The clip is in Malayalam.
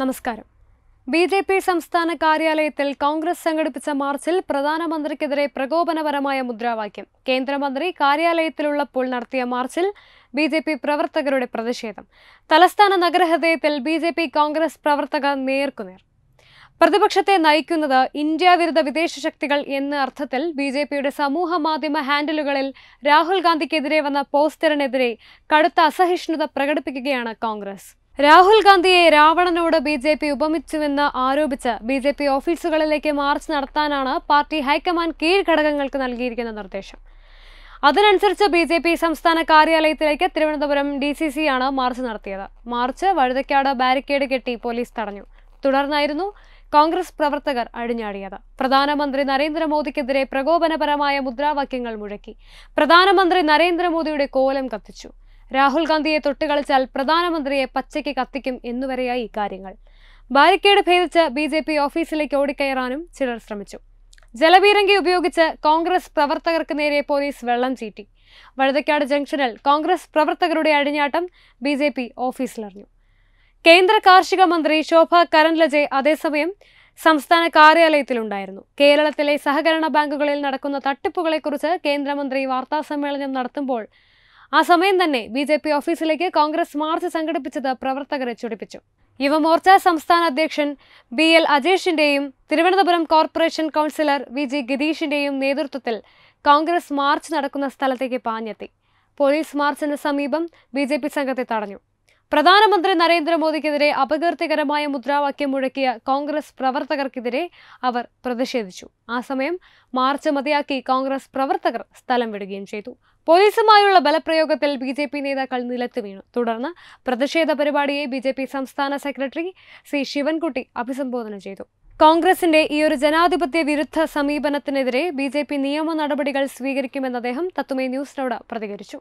നമസ്കാരം ബി ജെ പി സംസ്ഥാന കാര്യാലയത്തിൽ കോൺഗ്രസ് സംഘടിപ്പിച്ച മാർച്ചിൽ പ്രധാനമന്ത്രിക്കെതിരെ പ്രകോപനപരമായ മുദ്രാവാക്യം കേന്ദ്രമന്ത്രി കാര്യാലയത്തിലുള്ളപ്പോൾ നടത്തിയ മാർച്ചിൽ ബി ജെ പി പ്രവർത്തകരുടെ പ്രതിഷേധം തലസ്ഥാന നഗരഹൃദയത്തിൽ ബി ജെ പി കോൺഗ്രസ് പ്രവർത്തകർ നേർക്കുനേർ പ്രതിപക്ഷത്തെ നയിക്കുന്നത് ഇന്ത്യ വിരുദ്ധ വിദേശ ശക്തികൾ എന്ന അർത്ഥത്തിൽ ബി ജെ പിയുടെ സമൂഹ മാധ്യമ ഹാൻഡിലുകളിൽ രാഹുൽ ഗാന്ധിക്കെതിരെ വന്ന പോസ്റ്ററിനെതിരെ കടുത്ത അസഹിഷ്ണുത പ്രകടിപ്പിക്കുകയാണ് കോൺഗ്രസ് രാഹുൽ ഗാന്ധിയെ രാവണനോട് ബി ജെ പി ഉപമിച്ചുവെന്ന് ആരോപിച്ച് ബി ജെ പി ഓഫീസുകളിലേക്ക് മാർച്ച് നടത്താനാണ് പാർട്ടി ഹൈക്കമാൻഡ് കീഴ്ഘടകങ്ങൾക്ക് നൽകിയിരിക്കുന്ന നിർദ്ദേശം അതിനനുസരിച്ച് ബി ജെ പി സംസ്ഥാന കാര്യാലയത്തിലേക്ക് തിരുവനന്തപുരം ഡി സി സി ആണ് മാർച്ച് നടത്തിയത് മാർച്ച് വഴുതക്കാട് ബാരിക്കേഡ് കെട്ടി പോലീസ് തടഞ്ഞു തുടർന്നായിരുന്നു കോൺഗ്രസ് പ്രവർത്തകർ അഴിഞ്ഞാടിയത് പ്രധാനമന്ത്രി നരേന്ദ്രമോദിക്കെതിരെ പ്രകോപനപരമായ മുദ്രാവാക്യങ്ങൾ മുഴക്കി പ്രധാനമന്ത്രി നരേന്ദ്രമോദിയുടെ കോലം കത്തിച്ചു രാഹുൽ ഗാന്ധിയെ തൊട്ടുകളിച്ചാൽ പ്രധാനമന്ത്രിയെ പച്ചയ്ക്ക് കത്തിക്കും എന്നുവരെയായി ഇക്കാര്യങ്ങൾ ബാരിക്കേഡ് ഭേദിച്ച് ബി ജെ പി ഓഫീസിലേക്ക് ഓടിക്കയറാനും ചിലർ ശ്രമിച്ചു ജലപീരങ്കി ഉപയോഗിച്ച് കോൺഗ്രസ് പ്രവർത്തകർക്ക് നേരെ പോലീസ് വെള്ളം ചീറ്റി വഴുതക്കാട് ജംഗ്ഷനിൽ കോൺഗ്രസ് പ്രവർത്തകരുടെ അഴിഞ്ഞാട്ടം ബി ജെ പി ഓഫീസിലെറിഞ്ഞു കേന്ദ്ര കാർഷിക മന്ത്രി ശോഭ കരൻലജെ അതേസമയം സംസ്ഥാന കാര്യാലയത്തിലുണ്ടായിരുന്നു കേരളത്തിലെ സഹകരണ ബാങ്കുകളിൽ നടക്കുന്ന തട്ടിപ്പുകളെക്കുറിച്ച് കേന്ദ്രമന്ത്രി വാർത്താസമ്മേളനം നടത്തുമ്പോൾ ആ സമയം തന്നെ ബി ജെ പി ഓഫീസിലേക്ക് കോൺഗ്രസ് മാർച്ച് സംഘടിപ്പിച്ചത് പ്രവർത്തകരെ ചൊടിപ്പിച്ചു യുവമോർച്ച സംസ്ഥാന അധ്യക്ഷൻ ബി എൽ അജേഷിന്റെയും Thiruvananthapuram corporation councillor V G ഗിരീഷിന്റെയും നേതൃത്വത്തിൽ കോൺഗ്രസ് മാർച്ച് നടക്കുന്ന സ്ഥലത്തേക്ക് പാഞ്ഞെത്തി പോലീസ് മാർച്ചിന് സമീപം ബി ജെ പി സംഘത്തെ തടഞ്ഞു പ്രധാനമന്ത്രി നരേന്ദ്രമോദിക്കെതിരെ അപകീർത്തികരമായ മുദ്രാവാക്യം മുഴക്കിയ കോൺഗ്രസ് പ്രവർത്തകർക്കെതിരെ അവർ പ്രതിഷേധിച്ചു ആ സമയം മാർച്ച് മതിയാക്കി കോൺഗ്രസ് പ്രവർത്തകർ സ്ഥലം വിടുകയും ചെയ്തു പോലീസുമായുള്ള ബലപ്രയോഗത്തിൽ ബി ജെ പി നേതാക്കൾ നിലത്ത് വീണു തുടർന്ന് പ്രതിഷേധ പരിപാടിയെ ബി ജെ പി സംസ്ഥാന സെക്രട്ടറി സി ശിവൻകുട്ടി അഭിസംബോധന ചെയ്തു കോൺഗ്രസിന്റെ ഈ ഒരു ജനാധിപത്യ വിരുദ്ധ സമീപനത്തിനെതിരെ ബി ജെ പി നിയമ നടപടികൾ സ്വീകരിക്കുമെന്ന് അദ്ദേഹം തത്തുമേ ന്യൂസിനോട് പ്രതികരിച്ചു